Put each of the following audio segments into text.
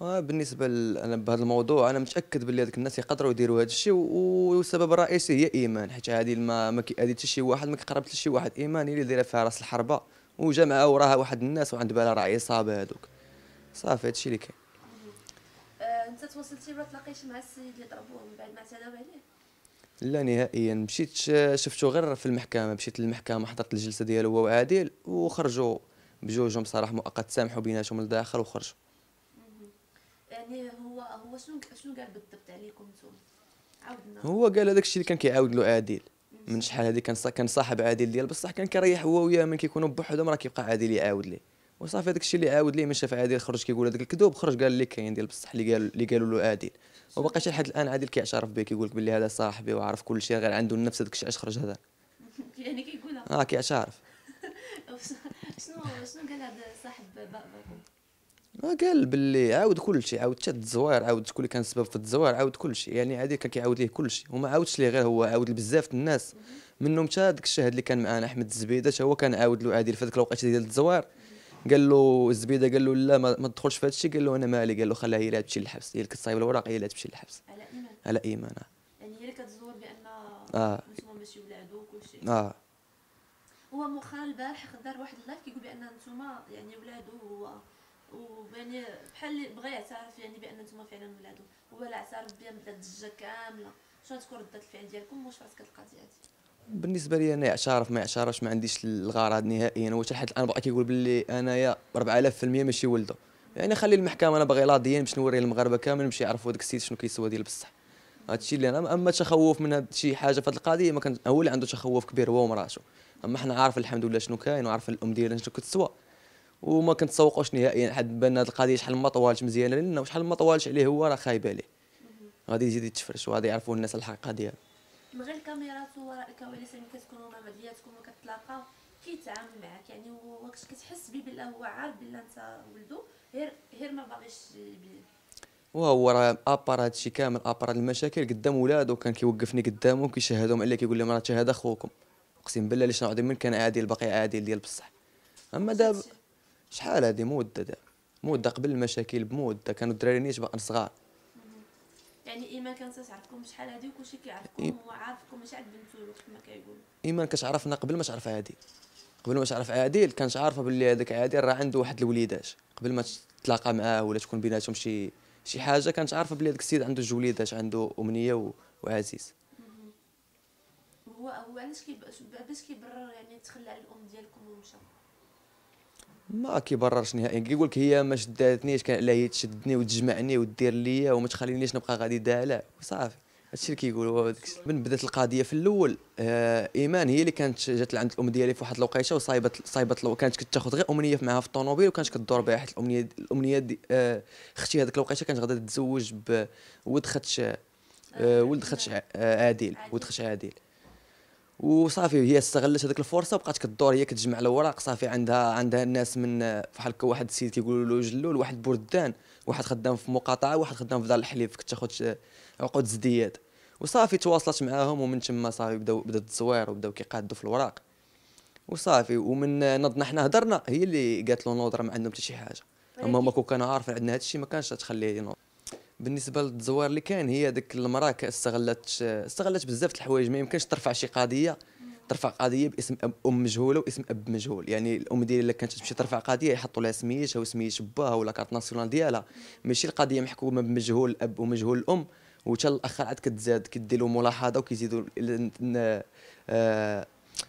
آه، بالنسبه انا بهذا الموضوع انا متاكد باللي هذوك الناس يقدروا يديروا هذا الشيء والسبب الرئيسي هي ايمان حيت هذه ما ما كيأذي حتى شي واحد ما كيقرب حتى شي واحد ايمان هي اللي دايره فيها راس الحربه وجمع وراها واحد الناس وعند بالها راه عصابه هذوك صافي هذا الشيء اللي كاين أه، انت تواصلتي ولا تلاقيتي مع السيد اللي ضربوه من بعد ما اعتداو عليه لا نهائيا مشيت شفتو غير في المحكمه مشيت للمحكمه حضرت الجلسه ديالو هو وعادل وخرجوا بجوجهم صراحه مؤقت سامحوا بيناتهم لداخل وخرجوا يعني هو هو شنو شنو قال بالضبط عليكم نتوما عاودنا هو قال هذاك الشيء اللي كان كيعاود له عادل من شحال هذه كان كان صاحب عادل ديال بصح كان كيريح هو وياه من كيكونوا بوحدهم راه كيبقى عادل يعاود ليه وصافي هذاك الشيء اللي عاود ليه من شاف عادل خرج كيقول هذاك الكذوب خرج قال اللي كاين ديال بصح اللي قالوا اللي قالوا له عادل وباقي حتى حد الان عادل كيعترف به كيقول لك باللي هذا صاحبي وعارف كل شيء غير عنده النفس هذاك الشيء علاش خرج هذا يعني كيقولها اه كيعترف شنو شنو قال هذا صاحب باباكم آه، قال باللي عاود كل شيء عاود حتى الزوار عاود شكون اللي كان سبب في الزوار عاود كل شيء يعني عادي كان كيعاود ليه كل شيء وما عاودش ليه غير هو عاود لبزاف الناس منهم حتى داك الشاهد اللي كان معنا احمد الزبيده حتى هو كان عاود له عادل في ذاك الوقت ديال الزوار قال له الزبيده قال له لا ما, تدخلش في هذا الشيء قال له انا مالي قال له خليها هي اللي تمشي للحبس هي اللي كتصايب الاوراق هي اللي تمشي للحبس على ايمان على ايمان يعني هي اللي كتزور بان اه انتم ماشي يولعدوا وكل شيء اه هو مؤخرا البارح دار واحد اللايف كيقول بان نتوما يعني ولادو هو وباني بحال اللي بغى يعترف يعني بان نتوما فعلا ولادو هو لا اعترف بها بدا الضجه كامله شنو تكون رده الفعل ديالكم واش راسك القضيه هذه بالنسبه لي انا اعترف ما يعترفش ما عنديش الغرض نهائيا هو حتى الان بقى كيقول باللي انايا 4000% ماشي ولده يعني خلي المحكمه انا باغي لاضيين باش نوري المغاربه كامل باش يعرفوا داك السيد شنو كيسوى ديال بصح هادشي اللي انا اما تخوف من شي حاجه في هذه القضيه ما كان هو اللي عنده تخوف كبير هو ومراته اما حنا عارف الحمد لله شنو كاين وعارف الام ديالنا شنو كتسوى وما كنتسوقوش نهائيا حد بان هذه القضيه شحال ما طوالش مزيانه لنا وشحال ما طوالش عليه هو راه خايب عليه غادي يزيد يتفرش وغادي يعرفوا الناس الحقيقه ديالو من غير الكاميرات وراء الكواليس يعني كتكونوا مع بعضياتكم وكتلاقاو كيتعامل معاك يعني واش كتحس بيه بلا هو عارف بلا انت ولدو غير غير ما باغيش يبين وهو راه ابار هادشي كامل ابار المشاكل قدام ولادو كان كيوقفني قدامهم كيشهدهم الا كيقول لهم راه هذا خوكم اقسم بالله اللي شنو من كان عادل باقي عادل ديال بصح اما دابا شحال هادي مده دابا مده قبل المشاكل بمده كانوا الدراري نيت باقي صغار يعني ايمان كانت تعرفكم شحال هادي وكلشي كيعرفكم هو إيه. عارفكم ماشي عند بنتو كما كيقولوا ايمان كتعرفنا قبل ما تعرف عادي قبل ما تعرف عادل كانت عارفه باللي هذاك عادل راه عنده واحد الوليدات قبل ما تتلاقى معاه ولا تكون بيناتهم شي شي حاجه كانت عارفه بلي هذاك السيد عنده جوج وليدات عنده امنيه وعزيز هو هو علاش كيبقى باش كيبرر يعني تخلى على الام ديالكم ومشى ما كيبررش نهائيا كيقول لك هي ما شداتنيش كان لا هي تشدني وتجمعني ودير ليا وما تخلينيش نبقى غادي دالع وصافي هادشي اللي كيقولوا من بدات القضيه في الاول آه ايمان هي اللي كانت جات لعند الام ديالي في واحد الوقيته وصايبت صايبت كانت كتاخذ غير امنيه معها في الطوموبيل وكانت كدور بها حيت الامنيه الامنيه دي آه اختي هذيك الوقيته كانت غادي تتزوج بولد خت آه ولد خدش آه، عادل ولد خت عادل وصافي هي استغلت هذيك الفرصه وبقات كدور هي كتجمع الاوراق صافي عندها عندها الناس من بحال آه، هكا واحد السيد كيقولوا له جلول واحد بردان واحد خدام في مقاطعه واحد خدام في دار الحليف كتاخذ آه، عقود زديات وصافي تواصلت معاهم ومن تما صافي بداو بدا التزوير وبداو كيقادوا في الاوراق وصافي ومن آه، نضنا حنا هضرنا هي اللي قالت له نوضر ما عندهم حتى شي حاجه اما أيوة. هما كون كانوا عارفين عندنا هذا الشيء ما كانش تخليه ينوض بالنسبه للتزوار اللي كان هي ديك المراه استغلت استغلت بزاف الحوايج ما يمكنش ترفع شي قضيه ترفع قضيه باسم أب ام مجهوله واسم اب مجهول يعني الام ديالها الا كانت تمشي ترفع قضيه يحطوا لها سميتها وسميت باها ولا كارت ناسيونال ديالها ماشي القضيه محكومه بمجهول الاب ومجهول الام وتا الاخر عاد كتزاد له ملاحظه وكيزيدوا آه،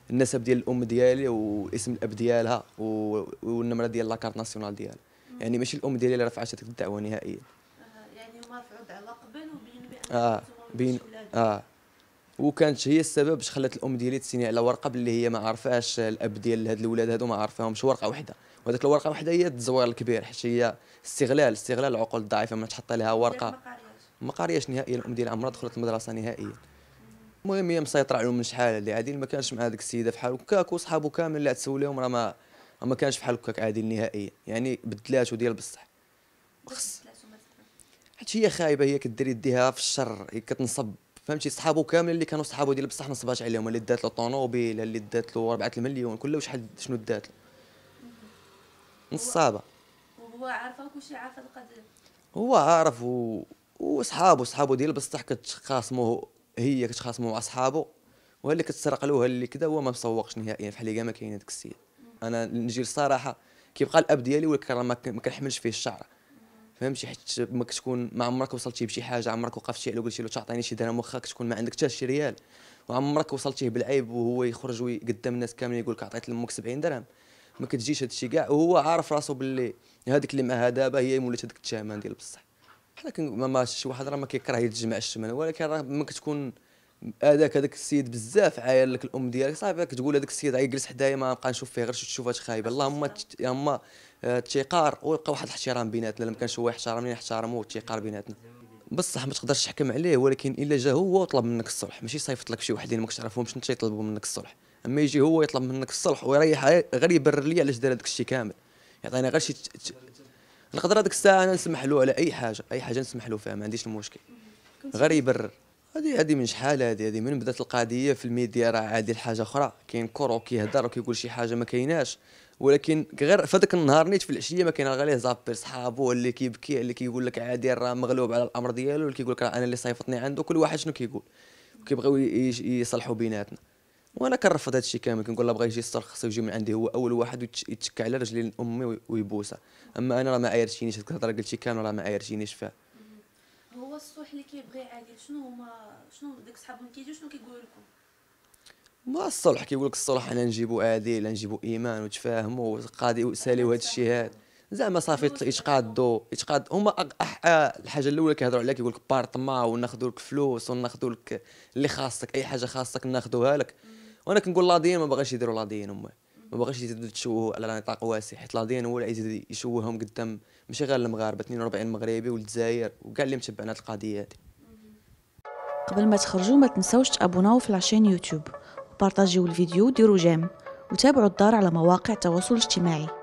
النسب ديال الام ديالي واسم الاب ديالها والنمره ديال لاكارت ناسيونال ديالها يعني ماشي الام ديالي اللي رفعت هذيك الدعوه نهائيا قبل وبين اه بين اه وكانت هي السبب باش خلات الام ديالي تسيني على ورقه باللي هي ما عارفاش الاب ديال هاد الاولاد هادو ما عارفاهمش ورقه وحده وهذيك الورقه وحده هي التزوير الكبير حيت هي استغلال استغلال العقول الضعيفه ما تحط لها ورقه ما قارياش نهائيا الام ديال عمرها دخلت المدرسه نهائيا المهم هي مسيطره عليهم من شحال اللي عادين ما كانش مع هذيك السيده بحال هكاك وصحابو كامل اللي تسوليهم راه ما ما كانش بحال هكاك عادل نهائيا يعني بدلات وديال بصح خص حتى هي خايبه هي كدير يديها في الشر هي كتنصب فهمتي صحابو كاملين اللي كانوا صحابو ديال بصح نصبات عليهم اللي دات له طوموبيل اللي دات له 4 المليون كله شحال شنو دات له نصابه وهو عارفك وشي عارف القضيه هو عارف و... وصحابو صحابو ديال بصح كتخاصموه هي كتخاصموه مع صحابو وهي اللي كتسرق له اللي كذا هو ما مسوقش نهائيا بحال اللي ما كاين هذاك السيد انا نجي للصراحه كيبقى الاب ديالي ولكن ما كنحملش فيه الشعر فهمتي حيت ما كتكون ما عمرك وصلتي بشي حاجه عمرك وقفتي على قلتي له تعطيني شي درهم واخا كتكون ما عندك حتى شي ريال وعمرك وصلتيه بالعيب وهو يخرج قدام الناس كاملين يقول لك عطيت لامك 70 درهم ما كتجيش هذا الشيء كاع وهو عارف راسه باللي هذيك اللي معها دابا هي مولات هذيك الثمن ديال بصح كن ما شي واحد راه ما كيكره يتجمع الشمال ولكن راه ما كتكون هذاك هذاك السيد بزاف عاير لك الام ديالك صافي كتقول هذاك السيد غيجلس حدايا ما نبقى نشوف فيه غير شو شوفات خايبه اللهم اللهم آه، التيقار ويبقى واحد الاحترام بيناتنا لما كانش هو يحترمني نحترمو والتيقار بيناتنا بصح ما تقدرش تحكم عليه ولكن الا جا هو وطلب منك الصلح ماشي صيفط لك شي وحدين ما تعرفهمش انت يطلبوا منك الصلح اما يجي هو يطلب منك الصلح ويريح غير يبرر لي علاش دار هذاك الشيء كامل يعطيني غير شي نقدر هذيك الساعه انا نسمح له على اي حاجه اي حاجه نسمح له فيها ما عنديش المشكل غير يبرر هذه هذه من شحال هذه هذه من بدات القضيه في الميديا راه عادي الحاجه اخرى كاين كورو كيهضر وكيقول شي حاجه ما كايناش ولكن غير في هذاك النهار نيت في العشيه ما كاين غير زابير صحابو اللي كيبكي اللي كيقول لك عادي راه مغلوب على الامر ديالو اللي كيقول لك راه انا اللي صيفطني عنده كل واحد شنو كيقول كيبغيو يصلحوا بيناتنا وانا كنرفض هذا الشيء كامل كنقول بغا بغى يجي الصرخ خصو يجي من عندي هو اول واحد يتشكى على رجلي امي ويبوسها اما انا راه ما عايرتينيش هذيك الهضره قلتي كامل راه ما عايرتينيش فيها هو الصوح اللي كيبغي عادل شنو هما شنو داك صحابهم كيجيو شنو كيقولوا لكم ما الصلح كيقول لك الصلح انا نجيبو عادل نجيبو ايمان وتفاهموا وقادي وساليو وهذا الشيء هذا زعما صافي يتقادوا يتقاد هما الحاجه الاولى كيهضروا عليها كيقول لك بارطما وناخذوا لك فلوس وناخذوا لك اللي خاصك اي حاجه خاصك ناخذوها لك وانا كنقول دين ما باغاش يديروا دين هما ما باغيش يزيدوا تشوهوا على نطاق واسع حيت لا دي ان هو اللي يزيد يشوههم قدام ماشي غير المغاربه 42 مغربي والجزائر وكاع اللي متبعنا هاد القضيه هادي قبل ما تخرجوا ما تنساوش تابوناو في لاشين يوتيوب وبارطاجيو الفيديو وديروا جيم وتابعوا الدار على مواقع التواصل الاجتماعي